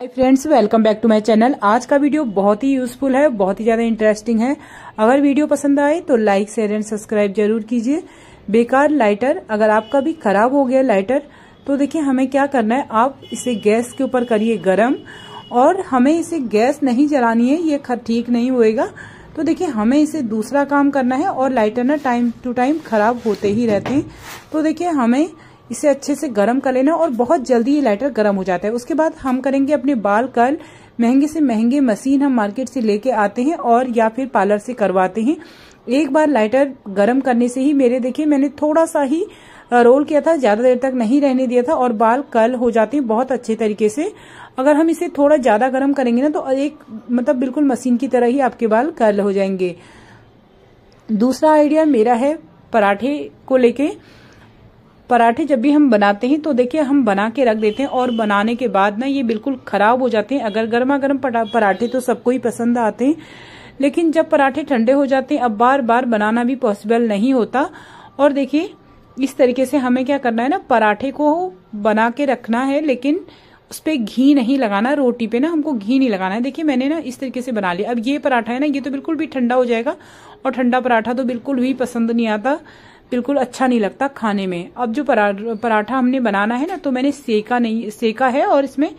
hi friends welcome back to my channel आज का video बहुत ही यूजफुल है बहुत ही ज़्यादा इंटरेस्टिंग है अगर वीडियो पसंद आए तो लाइक शेयर एंड सब्सक्राइब जरूर कीजिए बेकार लाइटर अगर आपका भी खराब हो गया लाइटर तो देखिए हमें क्या करना है आप इसे गैस के ऊपर करिए गर्म और हमें इसे गैस नहीं जलानी है ये ठीक नहीं होगा तो देखिये हमें इसे दूसरा काम करना है और लाइटर ना टाइम टू टाइम खराब होते ही रहते हैं तो देखिये हमें इसे अच्छे से गर्म कर लेना और बहुत जल्दी ये लाइटर गर्म हो जाता है उसके बाद हम करेंगे अपने बाल कल महंगे से महंगे मशीन हम मार्केट से लेके आते हैं और या फिर पार्लर से करवाते हैं एक बार लाइटर गर्म करने से ही मेरे देखिए मैंने थोड़ा सा ही रोल किया था ज़्यादा देर तक नहीं रहने दिया था और बाल कल हो जाते हैं बहुत अच्छे तरीके से अगर हम इसे थोड़ा ज़्यादा गर्म करेंगे ना तो एक मतलब बिल्कुल मशीन की तरह ही आपके बाल कल हो जाएंगे दूसरा आइडिया मेरा है पराठे को लेके पराठे जब भी हम बनाते हैं तो देखिए हम बना के रख देते हैं और बनाने के बाद ना ये बिल्कुल ख़राब हो जाते हैं अगर गर्मा गर्म पराठे तो सबको ही पसंद आते हैं लेकिन जब पराठे ठंडे हो जाते हैं अब बार बार बनाना भी पॉसिबल नहीं होता और देखिए इस तरीके से हमें क्या करना है ना पराठे को बना के रखना है लेकिन उस पर घी नहीं लगाना रोटी पे ना हमको घी नहीं लगाना है देखिए मैंने ना इस तरीके से बना लिया अब ये पराठा है ना ये तो बिल्कुल भी ठंडा हो जाएगा और ठंडा पराठा तो बिल्कुल भी पसंद नहीं आता बिल्कुल अच्छा नहीं लगता खाने में अब जो पराठा हमने बनाना है ना तो मैंने सेका नहीं सेका है और इसमें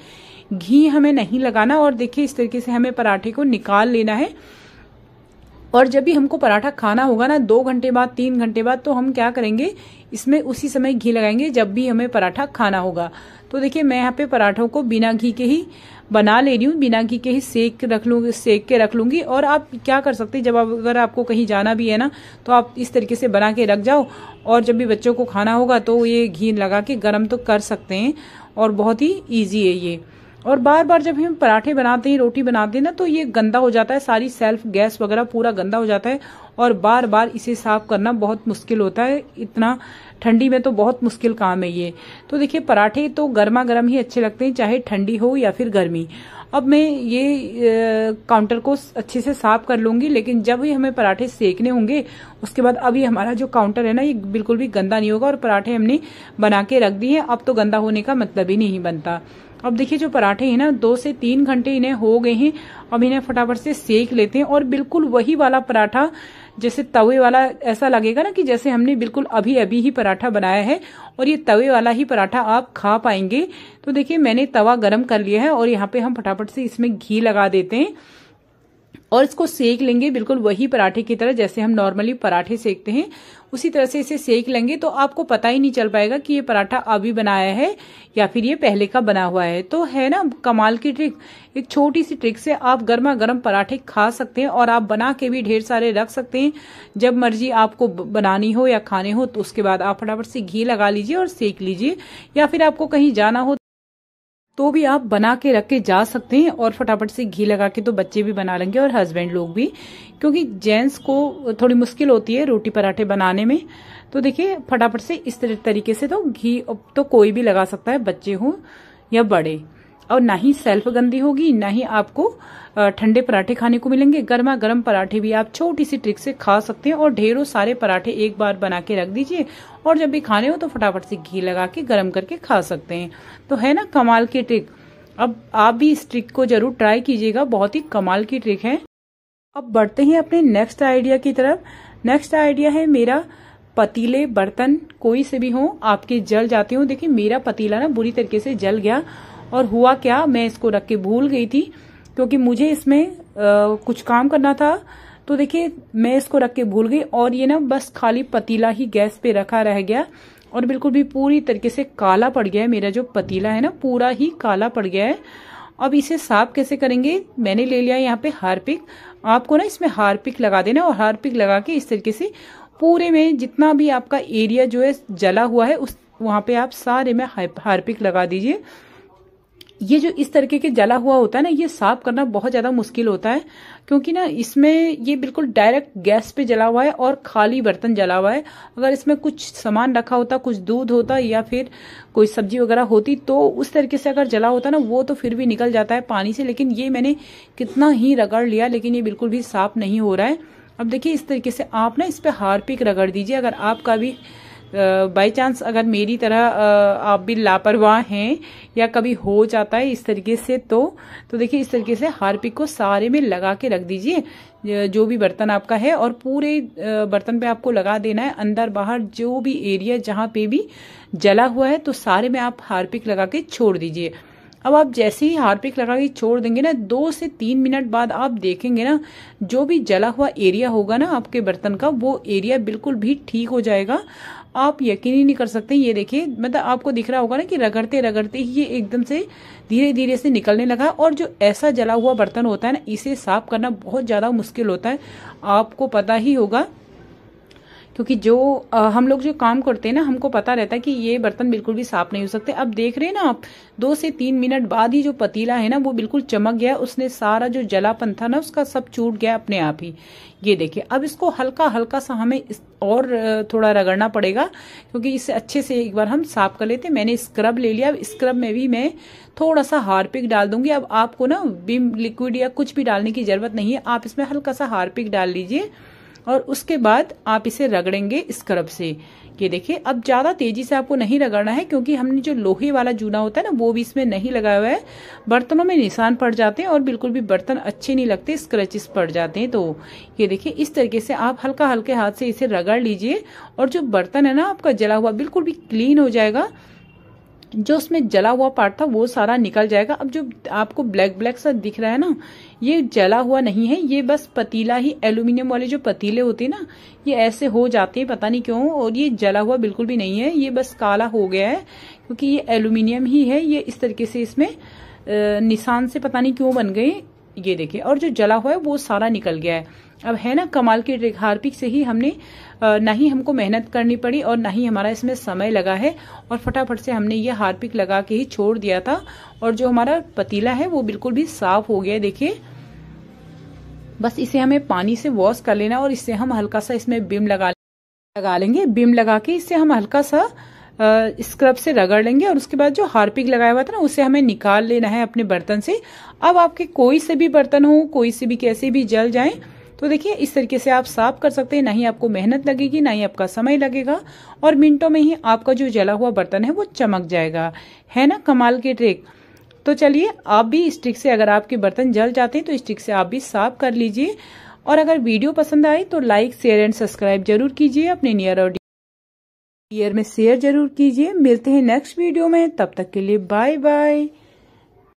घी हमें नहीं लगाना और देखिए इस तरीके से हमें पराठे को निकाल लेना है और जब भी हमको पराठा खाना होगा ना दो घंटे बाद तीन घंटे बाद तो हम क्या करेंगे इसमें उसी समय घी लगाएंगे जब भी हमें पराठा खाना होगा तो देखिए मैं यहाँ पे पराठों को बिना घी के ही बना ले रही हूँ बिना घी के ही सेक रख लूँगी सेक के रख लूँगी और आप क्या कर सकते हैं जब आप अगर आपको कहीं जाना भी है ना तो आप इस तरीके से बना के रख जाओ और जब भी बच्चों को खाना होगा तो ये घी लगा के गर्म तो कर सकते हैं और बहुत ही ईजी है ये और बार बार जब हम पराठे बनाते हैं रोटी बनाते हैं ना तो ये गंदा हो जाता है सारी सेल्फ गैस वगैरह पूरा गंदा हो जाता है और बार बार इसे साफ करना बहुत मुश्किल होता है इतना ठंडी में तो बहुत मुश्किल काम है ये तो देखिए पराठे तो गर्मा गर्म ही अच्छे लगते हैं चाहे ठंडी हो या फिर गर्मी अब मैं ये काउंटर को अच्छे से साफ कर लूंगी लेकिन जब ही हमें पराठे सेकने होंगे उसके बाद अभी हमारा जो काउंटर है ना ये बिल्कुल भी गंदा नहीं होगा और पराठे हमने बना के रख दिए अब तो गंदा होने का मतलब ही नहीं बनता अब देखिए जो पराठे हैं ना दो से तीन घंटे इन्हें हो गए हैं अब इन्हें फटाफट से सेक लेते हैं और बिल्कुल वही वाला पराठा जैसे तवे वाला ऐसा लगेगा ना कि जैसे हमने बिल्कुल अभी अभी ही पराठा बनाया है और ये तवे वाला ही पराठा आप खा पाएंगे तो देखिए मैंने तवा गर्म कर लिया है और यहाँ पे हम फटाफट से इसमें घी लगा देते हैं और इसको सेक लेंगे बिल्कुल वही पराठे की तरह जैसे हम नॉर्मली पराठे सेकते हैं उसी तरह से इसे सेक लेंगे तो आपको पता ही नहीं चल पाएगा कि ये पराठा अभी बनाया है या फिर ये पहले का बना हुआ है तो है ना कमाल की ट्रिक एक छोटी सी ट्रिक से आप गर्मा गर्म पराठे खा सकते हैं और आप बना के भी ढेर सारे रख सकते हैं जब मर्जी आपको बनानी हो या खाने हो तो उसके बाद आप फटाफट से घी लगा लीजिए और सेक लीजिए या फिर आपको कहीं जाना हो तो भी आप बना के रख के जा सकते हैं और फटाफट से घी लगा के तो बच्चे भी बना लेंगे और हस्बैंड लोग भी क्योंकि जेंट्स को थोड़ी मुश्किल होती है रोटी पराठे बनाने में तो देखिए फटाफट से इस तरीके से तो घी तो कोई भी लगा सकता है बच्चे हों या बड़े और ना ही सेल्फ गंदी होगी ना ही आपको ठंडे पराठे खाने को मिलेंगे गर्मा गर्म पराठे भी आप छोटी सी ट्रिक से खा सकते हैं और ढेरों सारे पराठे एक बार बना के रख दीजिए और जब भी खाने हो तो फटाफट से घी लगा के गर्म करके खा सकते हैं तो है ना कमाल की ट्रिक अब आप भी इस ट्रिक को जरूर ट्राई कीजिएगा बहुत ही कमाल की ट्रिक है अब बढ़ते हैं अपने नेक्स्ट आइडिया की तरफ नेक्स्ट आइडिया है मेरा पतीले बर्तन कोई से भी हो आपके जल जाते हो देखिए मेरा पतीला ना बुरी तरीके से जल गया और हुआ क्या मैं इसको रख के भूल गई थी क्योंकि मुझे इसमें आ, कुछ काम करना था तो देखिए मैं इसको रख के भूल गई और ये ना बस खाली पतीला ही गैस पे रखा रह गया और बिल्कुल भी पूरी तरीके से काला पड़ गया है मेरा जो पतीला है ना पूरा ही काला पड़ गया है अब इसे साफ कैसे करेंगे मैंने ले लिया यहाँ पे हारपिक आपको ना इसमें हारपिक लगा देना और हारपिक लगा के इस तरीके से पूरे में जितना भी आपका एरिया जो है जला हुआ है उस वहाँ पे आप सारे में हारपिक लगा दीजिए ये जो इस तरीके के जला हुआ होता है ना ये साफ करना बहुत ज़्यादा मुश्किल होता है क्योंकि ना इसमें ये बिल्कुल डायरेक्ट गैस पे जला हुआ है और खाली बर्तन जला हुआ है अगर इसमें कुछ सामान रखा होता कुछ दूध होता या फिर कोई सब्जी वगैरह होती तो उस तरीके से अगर जला होता ना वो तो फिर भी निकल जाता है पानी से लेकिन ये मैंने कितना ही रगड़ लिया लेकिन ये बिल्कुल भी साफ नहीं हो रहा है अब देखिए इस तरीके से आप ना इस पर हार्पिक रगड़ दीजिए अगर आपका भी बाई चांस अगर मेरी तरह आप भी लापरवाह हैं या कभी हो जाता है इस तरीके से तो तो देखिए इस तरीके से हार्पिक को सारे में लगा के रख दीजिए जो भी बर्तन आपका है और पूरे बर्तन पे आपको लगा देना है अंदर बाहर जो भी एरिया जहाँ पे भी जला हुआ है तो सारे में आप हार्पिक लगा के छोड़ दीजिए अब आप जैसे ही हार्पिक लगा के छोड़ देंगे ना दो से तीन मिनट बाद आप देखेंगे ना जो भी जला हुआ एरिया होगा ना आपके बर्तन का वो एरिया बिल्कुल भी ठीक हो जाएगा आप यकीन ही नहीं कर सकते ये देखिए मतलब आपको दिख रहा होगा ना कि रगड़ते रगड़ते ही ये एकदम से धीरे धीरे से निकलने लगा और जो ऐसा जला हुआ बर्तन होता है ना इसे साफ करना बहुत ज़्यादा मुश्किल होता है आपको पता ही होगा क्योंकि जो आ, हम लोग जो काम करते हैं ना हमको पता रहता है कि ये बर्तन बिल्कुल भी साफ नहीं हो सकते अब देख रहे हैं ना आप दो से तीन मिनट बाद ही जो पतीला है ना वो बिल्कुल चमक गया उसने सारा जो जलापन था ना उसका सब छूट गया अपने आप ही ये देखिए अब इसको हल्का हल्का सा हमें और थोड़ा रगड़ना पड़ेगा क्योंकि इसे अच्छे से एक बार हम साफ कर लेते मैंने स्क्रब ले लिया अब स्क्रब में भी मैं थोड़ा सा हार्पिक डाल दूंगी अब आपको ना बिम लिक्विड या कुछ भी डालने की जरूरत नहीं है आप इसमें हल्का सा हार्पिक डाल लीजिए और उसके बाद आप इसे रगड़ेंगे स्क्रब से ये देखिए अब ज़्यादा तेजी से आपको नहीं रगड़ना है क्योंकि हमने जो लोहे वाला जूना होता है ना वो भी इसमें नहीं लगाया हुआ है बर्तनों में निशान पड़ जाते हैं और बिल्कुल भी बर्तन अच्छे नहीं लगते स्क्रेचेस पड़ जाते हैं तो ये देखिए इस तरीके से आप हल्का हल्के हाथ से इसे रगड़ लीजिए और जो बर्तन है ना आपका जला हुआ बिल्कुल भी क्लीन हो जाएगा जो उसमें जला हुआ पार्ट था वो सारा निकल जाएगा अब जो आपको ब्लैक ब्लैक सा दिख रहा है ना ये जला हुआ नहीं है ये बस पतीला ही एल्यूमिनियम वाले जो पतीले होते हैं ना ये ऐसे हो जाते हैं पता नहीं क्यों और ये जला हुआ बिल्कुल भी नहीं है ये बस काला हो गया है क्योंकि ये एल्यूमिनियम ही है ये इस तरीके से इसमें निशान से पता नहीं क्यों बन गए ये देखिए और जो जला हुआ है वो सारा निकल गया है अब है ना कमाल की ट्रिक हार्पिक से ही हमने ना ही हमको मेहनत करनी पड़ी और ना ही हमारा इसमें समय लगा है और फटाफट से हमने ये हार्पिक लगा के ही छोड़ दिया था और जो हमारा पतीला है वो बिल्कुल भी साफ हो गया देखिए बस इसे हमें पानी से वॉश कर लेना और इससे हम हल्का सा इसमें बिम लगा लगा लेंगे बिम लगा के इससे हम हल्का सा स्क्रब से रगड़ लेंगे और उसके बाद जो हार्पिक लगाया हुआ था ना उसे हमें निकाल लेना है अपने बर्तन से अब आपके कोई से भी बर्तन हो कोई से भी कैसे भी जल जाएं तो देखिए इस तरीके से आप साफ कर सकते हैं ना ही आपको मेहनत लगेगी ना ही आपका समय लगेगा और मिनटों में ही आपका जो जला हुआ बर्तन है वो चमक जाएगा है ना कमाल की ट्रिक तो चलिए आप भी स्टिक से अगर आपके बर्तन जल जाते हैं तो स्टिक से आप भी साफ कर लीजिए और अगर वीडियो पसंद आए तो लाइक शेयर एंड सब्सक्राइब जरूर कीजिए अपने नियर और डियर में शेयर जरूर कीजिए मिलते हैं नेक्स्ट वीडियो में तब तक के लिए बाय बाय